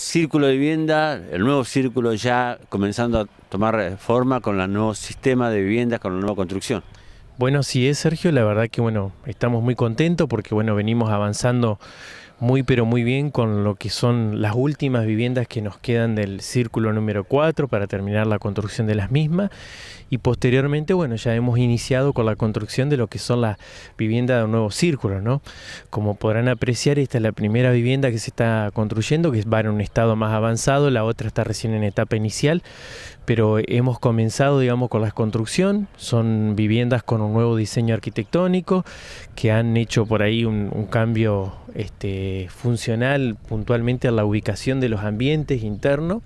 círculo de vivienda, el nuevo círculo ya comenzando a tomar forma con el nuevo sistema de viviendas, con la nueva construcción. Bueno, sí es, Sergio, la verdad que bueno, estamos muy contentos porque bueno, venimos avanzando muy pero muy bien con lo que son las últimas viviendas que nos quedan del círculo número 4 para terminar la construcción de las mismas y posteriormente bueno ya hemos iniciado con la construcción de lo que son las viviendas de un nuevo círculo ¿no? como podrán apreciar esta es la primera vivienda que se está construyendo que va en un estado más avanzado la otra está recién en etapa inicial pero hemos comenzado, digamos, con la construcción. Son viviendas con un nuevo diseño arquitectónico que han hecho por ahí un, cambio este, funcional puntualmente a la ubicación de los ambientes internos.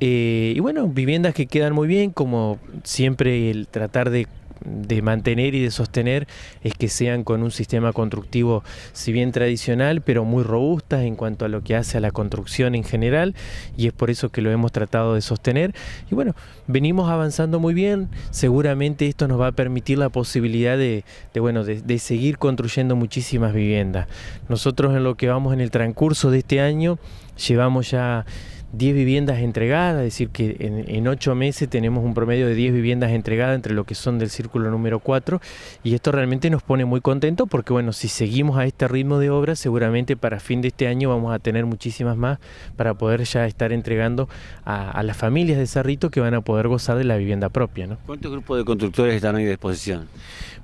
Eh, y bueno, viviendas que quedan muy bien, como siempre el tratar de de mantener y de sostener es que sean con un sistema constructivo, si bien tradicional, pero muy robustas en cuanto a lo que hace a la construcción en general, y es por eso que lo hemos tratado de sostener. Y bueno, venimos avanzando muy bien, seguramente esto nos va a permitir la posibilidad de, bueno, de seguir construyendo muchísimas viviendas. Nosotros en lo que vamos en el transcurso de este año, llevamos ya 10 viviendas entregadas, es decir, que en, en, 8 meses tenemos un promedio de 10 viviendas entregadas entre lo que son del círculo número 4 y esto realmente nos pone muy contentos porque bueno, si seguimos a este ritmo de obra, seguramente para fin de este año vamos a tener muchísimas más para poder ya estar entregando a, las familias de Cerrito que van a poder gozar de la vivienda propia. ¿Cuántos grupos de constructores están hoy a disposición?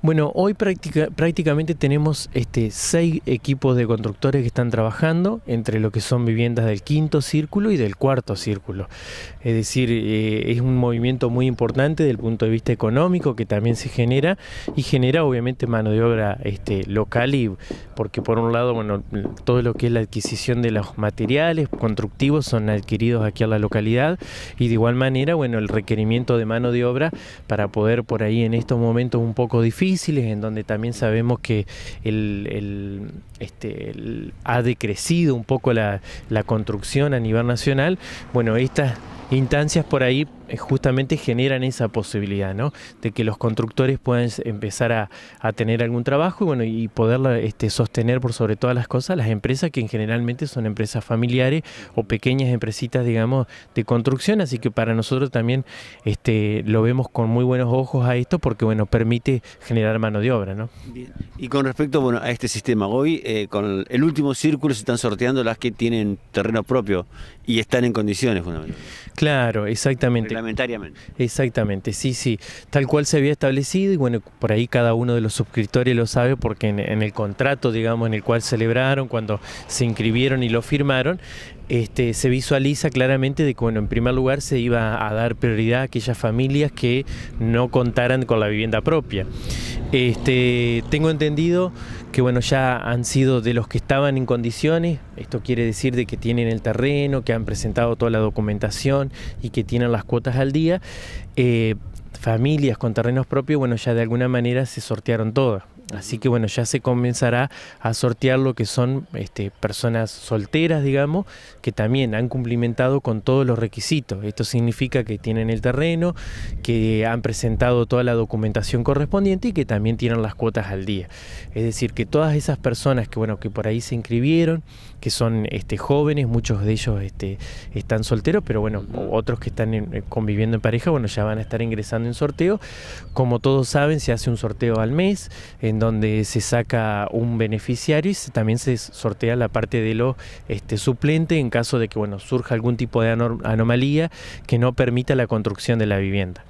Bueno, hoy prácticamente tenemos este, equipos de constructores que están trabajando entre lo que son viviendas del quinto círculo y del cuarto círculo. Es decir, eh, es un movimiento muy importante del punto de vista económico que también se genera y genera obviamente mano de obra este, local y porque por un lado, bueno, todo lo que es la adquisición de los materiales constructivos son adquiridos aquí a la localidad y de igual manera, bueno, el requerimiento de mano de obra para poder por ahí en estos momentos un poco difíciles, en donde también sabemos que el, este, ha decrecido un poco la construcción a nivel nacional, bueno, estas instancias por ahí eh, justamente generan esa posibilidad, ¿no? De que los constructores puedan empezar a, tener algún trabajo y bueno, y poder este, sostener por sobre todas las cosas las empresas que generalmente son empresas familiares o pequeñas empresitas, digamos, de construcción. Así que para nosotros también este, lo vemos con muy buenos ojos a esto porque bueno, permite generar mano de obra, ¿no? Y con respecto bueno, a este sistema, hoy eh, con el último círculo se están sorteando las que tienen terreno propio y están en condiciones fundamentalmente. Claro, exactamente. Reglamentariamente. Exactamente, sí, sí. Tal cual se había establecido y bueno, por ahí cada uno de los suscriptores lo sabe porque en, el contrato, digamos, en el cual celebraron, cuando se inscribieron y lo firmaron, este, se visualiza claramente de que, bueno, en primer lugar se iba a dar prioridad a aquellas familias que no contaran con la vivienda propia. Este, tengo entendido que bueno, ya han sido de los que estaban en condiciones, esto quiere decir de que tienen el terreno, que han presentado toda la documentación y que tienen las cuotas al día, eh, familias con terrenos propios, bueno, ya de alguna manera se sortearon todas. Así que bueno, ya se comenzará a sortear lo que son este, personas solteras, digamos, que también han cumplimentado con todos los requisitos. Esto significa que tienen el terreno, que han presentado toda la documentación correspondiente y que también tienen las cuotas al día. Es decir, que todas esas personas que bueno, que por ahí se inscribieron, que son este, jóvenes, muchos de ellos este, están solteros, pero bueno, otros que están eh, conviviendo en pareja, bueno, ya van a estar ingresando en sorteo. Como todos saben, se hace un sorteo al mes, en donde se saca un beneficiario y también se sortea la parte de lo este, suplente en caso de que bueno, surja algún tipo de anomalía que no permita la construcción de la vivienda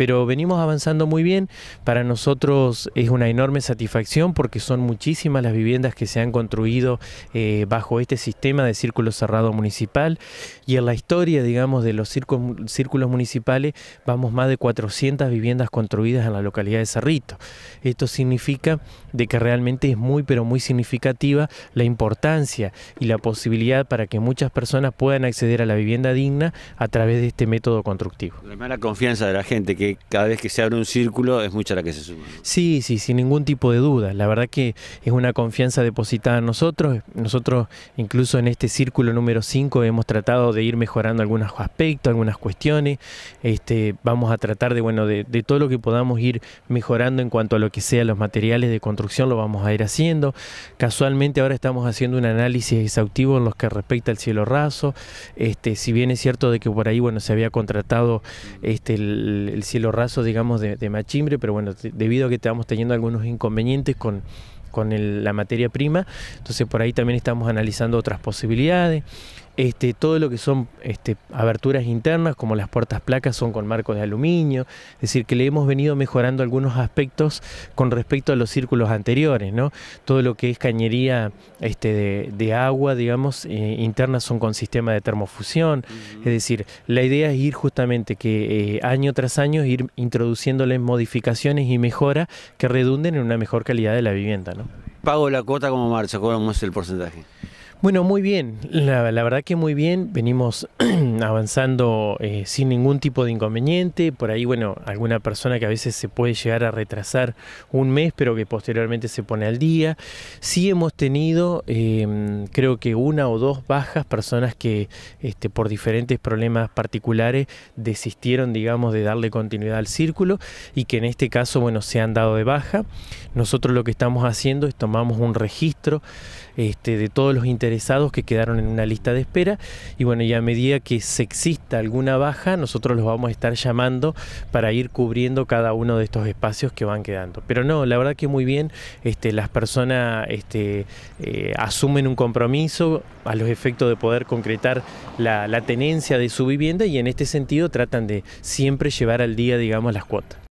pero venimos avanzando muy bien. Para nosotros es una enorme satisfacción porque son muchísimas las viviendas que se han construido eh, bajo este sistema de círculo cerrado municipal y en la historia, digamos, de los círculos, municipales vamos más de 400 viviendas construidas en la localidad de Cerrito. Esto significa de que realmente es muy, pero muy significativa la importancia y la posibilidad para que muchas personas puedan acceder a la vivienda digna a través de este método constructivo. La mala confianza de la gente que cada vez que se abre un círculo es mucha la que se sube. Sí, sí, sin ningún tipo de duda. La verdad que es una confianza depositada en nosotros. Nosotros incluso en este círculo número 5 hemos tratado de ir mejorando algunos aspectos, algunas cuestiones. Este, vamos a tratar de, bueno, de, todo lo que podamos ir mejorando en cuanto a lo que sea los materiales de construcción, lo vamos a ir haciendo. Casualmente ahora estamos haciendo un análisis exhaustivo en lo que respecta al cielo raso. Este, si bien es cierto de que por ahí bueno, se había contratado este, el, el cielo los rasos digamos, de, machimbre, pero bueno, debido a que estamos teniendo algunos inconvenientes con, con la materia prima, entonces por ahí también estamos analizando otras posibilidades. Este, todo lo que son este, aberturas internas, como las puertas placas, son con marcos de aluminio. Es decir, que le hemos venido mejorando algunos aspectos con respecto a los círculos anteriores, ¿no? Todo lo que es cañería este, de, agua, digamos, internas eh, interna son con sistema de termofusión. Es decir, la idea es ir justamente que eh, año tras año ir introduciéndole modificaciones y mejoras que redunden en una mejor calidad de la vivienda, ¿no? ¿Pago la cuota como marcha? ¿Cómo es el porcentaje? Bueno, muy bien, la, verdad que muy bien, venimos avanzando eh, sin ningún tipo de inconveniente, por ahí, bueno, alguna persona que a veces se puede llegar a retrasar un mes, pero que posteriormente se pone al día. Sí hemos tenido, em, creo que una o dos bajas, personas que este, por diferentes problemas particulares desistieron, digamos, de darle continuidad al círculo y que en este caso, bueno, se han dado de baja. Nosotros lo que estamos haciendo es tomamos un registro este, de todos los intereses que quedaron en una lista de espera y bueno, ya a medida que se exista alguna baja, nosotros los vamos a estar llamando para ir cubriendo cada uno de estos espacios que van quedando. Pero no, la verdad que muy bien, este, las personas este, eh, asumen un compromiso a los efectos de poder concretar la tenencia de su vivienda y en este sentido tratan de siempre llevar al día, digamos, las cuotas.